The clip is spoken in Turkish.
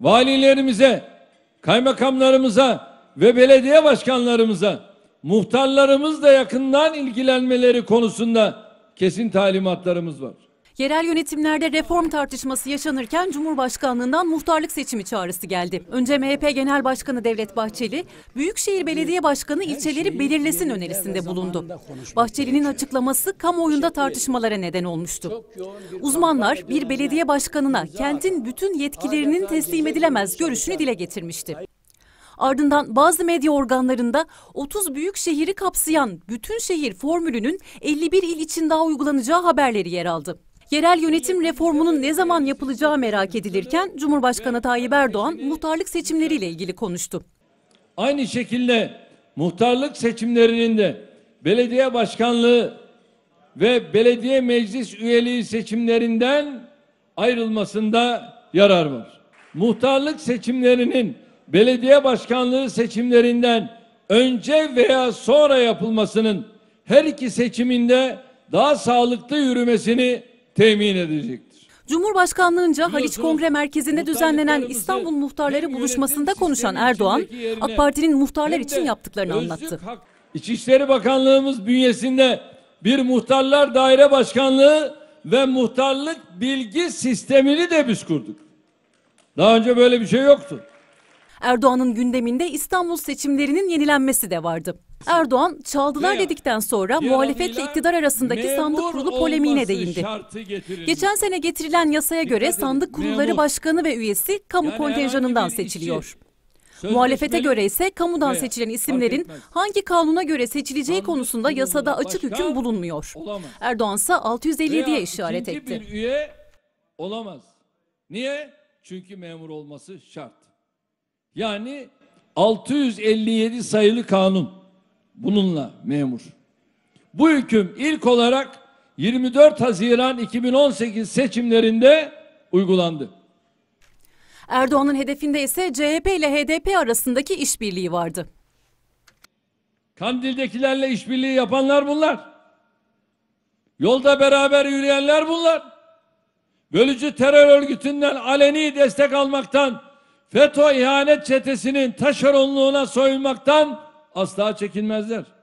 valilerimize, kaymakamlarımıza ve belediye başkanlarımıza muhtarlarımızla yakından ilgilenmeleri konusunda kesin talimatlarımız var. Yerel yönetimlerde reform tartışması yaşanırken Cumhurbaşkanlığından muhtarlık seçimi çağrısı geldi. Önce MHP Genel Başkanı Devlet Bahçeli, Büyükşehir Belediye Başkanı ilçeleri belirlesin önerisinde bulundu. Bahçeli'nin açıklaması kamuoyunda tartışmalara neden olmuştu. Uzmanlar bir belediye başkanına kentin bütün yetkilerinin teslim edilemez görüşünü dile getirmişti. Ardından bazı medya organlarında 30 büyük şehri kapsayan bütün şehir formülünün 51 il için daha uygulanacağı haberleri yer aldı. Yerel yönetim reformunun ne zaman yapılacağı merak edilirken Cumhurbaşkanı Tayyip Erdoğan muhtarlık seçimleriyle ilgili konuştu. Aynı şekilde muhtarlık seçimlerinin de belediye başkanlığı ve belediye meclis üyeliği seçimlerinden ayrılmasında yarar var. Muhtarlık seçimlerinin belediye başkanlığı seçimlerinden önce veya sonra yapılmasının her iki seçiminde daha sağlıklı yürümesini temin edecektir. Cumhurbaşkanlığınca Haliç Kongre Merkezi'nde düzenlenen İstanbul Muhtarları buluşmasında konuşan Erdoğan, AK Parti'nin muhtarlar için yaptıklarını anlattı. İçişleri Bakanlığımız bünyesinde bir muhtarlar daire başkanlığı ve muhtarlık bilgi sistemini de biz kurduk. Daha önce böyle bir şey yoktu. Erdoğan'ın gündeminde İstanbul seçimlerinin yenilenmesi de vardı. Erdoğan çaldılar Veya dedikten sonra muhalefetle iktidar arasındaki sandık kurulu polemiğine değindi. Geçen sene getirilen yasaya göre Dikkat sandık kurulları memur. başkanı ve üyesi kamu yani kontenjanından seçiliyor. Sözleşmeli. Muhalefete göre ise kamudan seçilen isimlerin hangi kanuna göre seçileceği Sandık konusunda yasada açık hüküm bulunmuyor. Olamaz. Erdoğan ise 657'ye işaret etti. Bir üye olamaz. Niye? Çünkü memur olması şart. Yani 657 sayılı kanun bununla memur. Bu hüküm ilk olarak 24 Haziran 2018 seçimlerinde uygulandı. Erdoğan'ın hedefinde ise CHP ile HDP arasındaki işbirliği vardı. Kandil'dekilerle işbirliği yapanlar bunlar. Yolda beraber yürüyenler bunlar. Bölücü terör örgütünden aleni destek almaktan FETÖ ihanet çetesinin taşeronluğuna soyunmaktan asla çekinmezler.